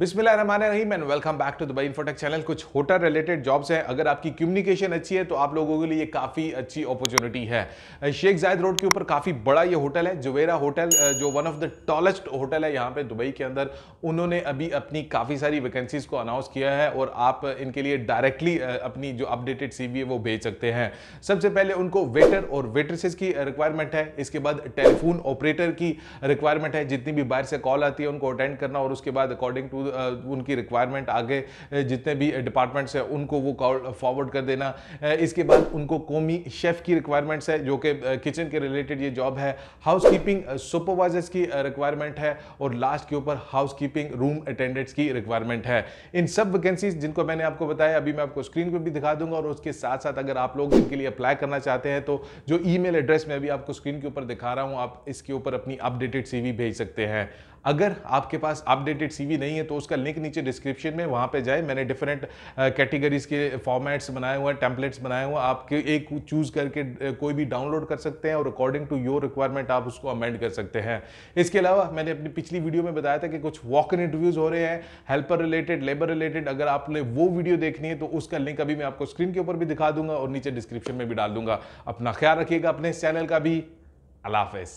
रही मैन welcome back to Dubai Infotech channel कुछ होटल रिलेटेड जॉब्स हैं अगर आपकी कम्युनिकेशन अच्छी है तो आप लोगों के लिए काफ़ी अच्छी अपॉर्चुनिटी है शेख जायद रोड के ऊपर काफ़ी बड़ा ये होटल है जुवेरा होटल जो one of the tallest hotel है यहाँ पे दुबई के अंदर उन्होंने अभी अपनी काफ़ी सारी वैकेंसीज को अनाउंस किया है और आप इनके लिए डायरेक्टली अपनी जो अपडेटेड सी है वो भेज सकते हैं सबसे पहले उनको वेटर और वेटरसेज की रिक्वायरमेंट है इसके बाद टेलीफोन ऑपरेटर की रिक्वायरमेंट है जितनी भी बाहर से कॉल आती है उनको अटेंड करना और उसके बाद अकॉर्डिंग टू उनकी रिक्वायरमेंट आगे जितने भी डिपार्टमेंट्स हैं उनको वो फॉरवर्ड कर देना इसके बाद उनको कौमी शेफ़ की रिक्वायरमेंट्स है जो कि किचन के रिलेटेड ये जॉब है हाउस कीपिंग सुपरवाइजर्स की रिक्वायरमेंट है और लास्ट के ऊपर हाउस कीपिंग रूम अटेंडेंट्स की रिक्वायरमेंट है इन सब वैकेंसीज जिनको मैंने आपको बताया अभी मैं आपको स्क्रीन पर भी दिखा दूंगा और उसके साथ साथ अगर आप लोग इनके लिए अप्लाई करना चाहते हैं तो जो ईमेल एड्रेस मैं अभी आपको स्क्रीन के ऊपर दिखा रहा हूँ आप इसके ऊपर अपनी अपडेटेड सीवी भेज सकते हैं अगर आपके पास अपडेटेड सीवी नहीं है तो उसका लिंक नीचे डिस्क्रिप्शन में वहाँ पे जाए मैंने डिफरेंट कैटेगरीज के फॉर्मेट्स बनाए हुए हैं टेम्पलेट्स बनाए हुए हैं आप एक चूज़ करके कोई भी डाउनलोड कर सकते हैं और अकॉर्डिंग टू योर रिक्वायरमेंट आप उसको अमेंड कर सकते हैं इसके अलावा मैंने अपनी पिछली वीडियो में बताया था कि कुछ वॉक इन इंटरव्यूज़ हो रहे हैं हेल्पर रिलेटेड लेबर रिलेटेड अगर आपने वो वीडियो देखनी है तो उसका लिंक अभी मैं आपको स्क्रीन के ऊपर भी दिखा दूंगा और नीचे डिस्क्रिप्शन में भी डाल दूंगा अपना ख्याल रखिएगा अपने चैनल का भी अलाफिज